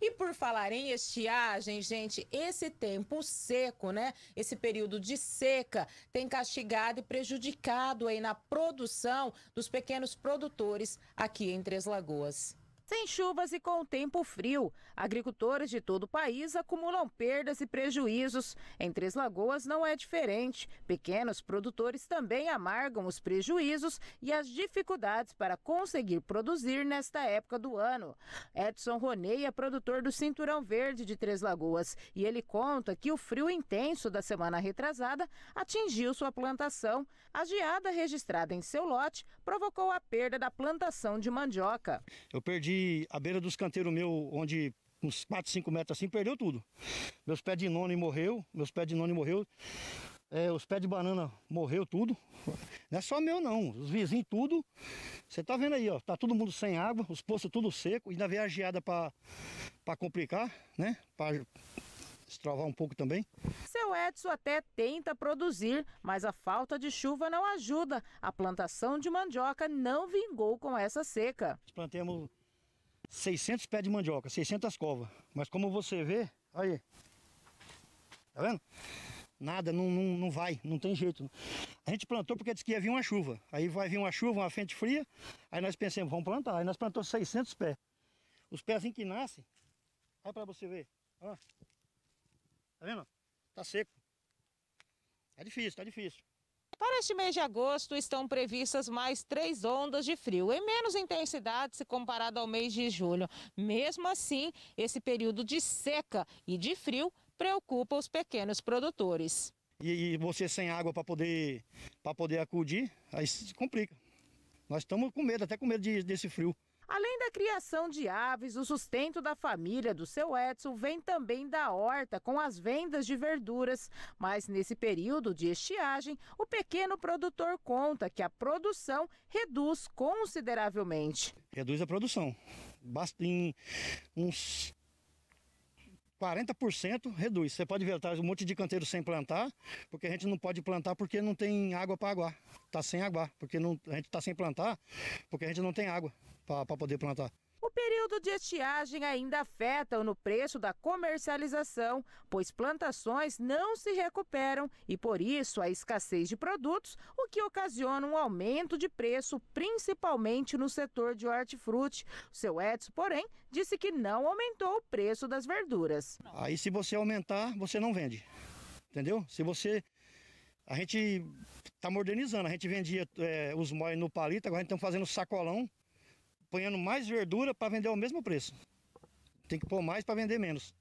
E por falar em estiagem, gente, esse tempo seco, né? Esse período de seca tem castigado e prejudicado aí na produção dos pequenos produtores aqui em Três Lagoas. Sem chuvas e com o tempo frio, agricultores de todo o país acumulam perdas e prejuízos. Em Três Lagoas não é diferente. Pequenos produtores também amargam os prejuízos e as dificuldades para conseguir produzir nesta época do ano. Edson Ronei é produtor do Cinturão Verde de Três Lagoas e ele conta que o frio intenso da semana retrasada atingiu sua plantação. A geada registrada em seu lote provocou a perda da plantação de mandioca. Eu perdi a beira dos canteiros meu, onde uns 4, 5 metros assim, perdeu tudo. Meus pés de nono morreu, meus pés de nono morreu, é, os pés de banana morreu tudo. Não é só meu não, os vizinhos tudo. Você tá vendo aí, ó, tá todo mundo sem água, os poços tudo seco, ainda veio a geada para complicar, né? Pra estravar um pouco também. Seu Edson até tenta produzir, mas a falta de chuva não ajuda. A plantação de mandioca não vingou com essa seca. Plantemos 600 pés de mandioca, 600 covas. Mas como você vê, aí, tá vendo? Nada, não, não, não vai, não tem jeito. A gente plantou porque disse que ia vir uma chuva. Aí vai vir uma chuva, uma frente fria, aí nós pensamos, vamos plantar. Aí nós plantamos 600 pés. Os pezinhos assim que nascem, olha para você ver, ó. Tá vendo? Tá seco. É difícil, tá difícil. Para este mês de agosto, estão previstas mais três ondas de frio, em menos intensidade se comparado ao mês de julho. Mesmo assim, esse período de seca e de frio preocupa os pequenos produtores. E, e você sem água para poder, poder acudir, aí se complica. Nós estamos com medo, até com medo de, desse frio. Além da criação de aves, o sustento da família do seu Edson vem também da horta com as vendas de verduras. Mas nesse período de estiagem, o pequeno produtor conta que a produção reduz consideravelmente. Reduz a produção. Basta em uns 40% reduz. Você pode ver, tá um monte de canteiro sem plantar, porque a gente não pode plantar porque não tem água para aguar. Está sem água, porque não, a gente está sem plantar porque a gente não tem água para poder plantar. O período de estiagem ainda afeta no preço da comercialização, pois plantações não se recuperam e, por isso, a escassez de produtos, o que ocasiona um aumento de preço, principalmente no setor de hortifruti. O seu Edson, porém, disse que não aumentou o preço das verduras. Aí, se você aumentar, você não vende. Entendeu? Se você. A gente está modernizando, a gente vendia é, os móis no palito, agora a gente está fazendo sacolão apanhando mais verdura para vender ao mesmo preço. Tem que pôr mais para vender menos.